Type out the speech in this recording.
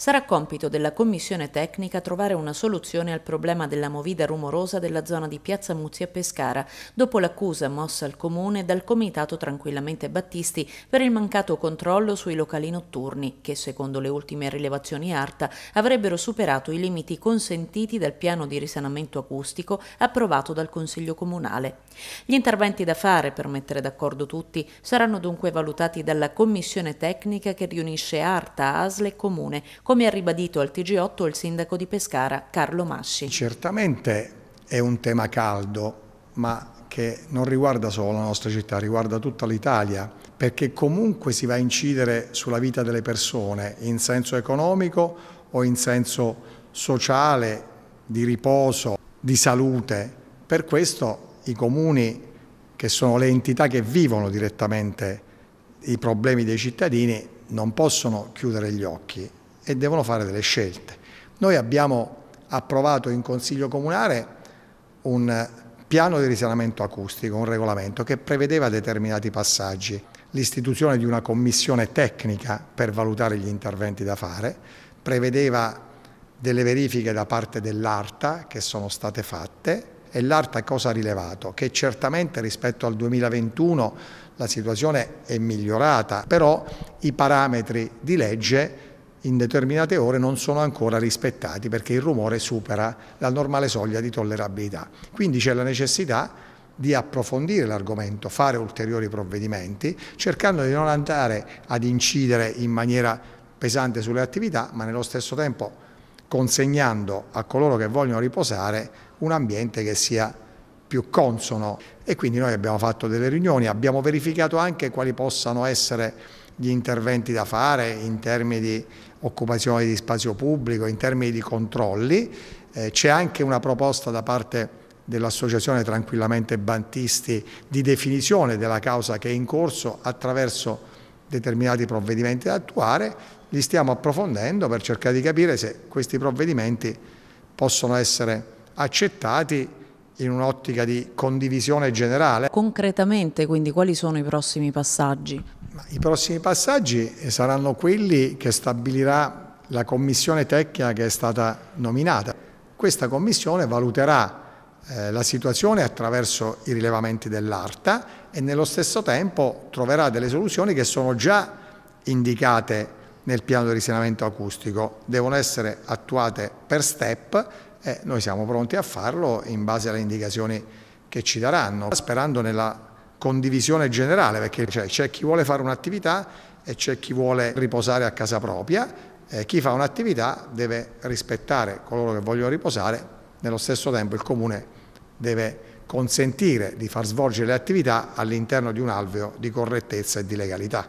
sarà compito della commissione tecnica trovare una soluzione al problema della movida rumorosa della zona di Piazza Muzia Pescara, dopo l'accusa mossa al comune dal comitato Tranquillamente Battisti per il mancato controllo sui locali notturni, che secondo le ultime rilevazioni ARTA avrebbero superato i limiti consentiti dal piano di risanamento acustico approvato dal Consiglio Comunale. Gli interventi da fare per mettere d'accordo tutti saranno dunque valutati dalla commissione tecnica che riunisce ARTA, ASLE e Comune, come ha ribadito al TG8 il sindaco di Pescara, Carlo Masci. Certamente è un tema caldo, ma che non riguarda solo la nostra città, riguarda tutta l'Italia, perché comunque si va a incidere sulla vita delle persone in senso economico o in senso sociale, di riposo, di salute. Per questo i comuni, che sono le entità che vivono direttamente i problemi dei cittadini, non possono chiudere gli occhi e devono fare delle scelte. Noi abbiamo approvato in Consiglio Comunale un piano di risanamento acustico, un regolamento che prevedeva determinati passaggi, l'istituzione di una commissione tecnica per valutare gli interventi da fare, prevedeva delle verifiche da parte dell'ARTA che sono state fatte e l'ARTA cosa ha rilevato? Che certamente rispetto al 2021 la situazione è migliorata, però i parametri di legge in determinate ore non sono ancora rispettati perché il rumore supera la normale soglia di tollerabilità. Quindi c'è la necessità di approfondire l'argomento, fare ulteriori provvedimenti, cercando di non andare ad incidere in maniera pesante sulle attività, ma nello stesso tempo consegnando a coloro che vogliono riposare un ambiente che sia più consono e quindi noi abbiamo fatto delle riunioni, abbiamo verificato anche quali possano essere gli interventi da fare in termini di occupazione di spazio pubblico, in termini di controlli, eh, c'è anche una proposta da parte dell'Associazione Tranquillamente Bantisti di definizione della causa che è in corso attraverso determinati provvedimenti da attuare, li stiamo approfondendo per cercare di capire se questi provvedimenti possono essere accettati in un'ottica di condivisione generale. Concretamente quindi quali sono i prossimi passaggi? I prossimi passaggi eh, saranno quelli che stabilirà la commissione tecnica che è stata nominata. Questa commissione valuterà eh, la situazione attraverso i rilevamenti dell'ARTA e nello stesso tempo troverà delle soluzioni che sono già indicate nel piano di risanamento acustico. Devono essere attuate per step eh, noi siamo pronti a farlo in base alle indicazioni che ci daranno, sperando nella condivisione generale, perché cioè, c'è chi vuole fare un'attività e c'è chi vuole riposare a casa propria, eh, chi fa un'attività deve rispettare coloro che vogliono riposare, nello stesso tempo il Comune deve consentire di far svolgere le attività all'interno di un alveo di correttezza e di legalità.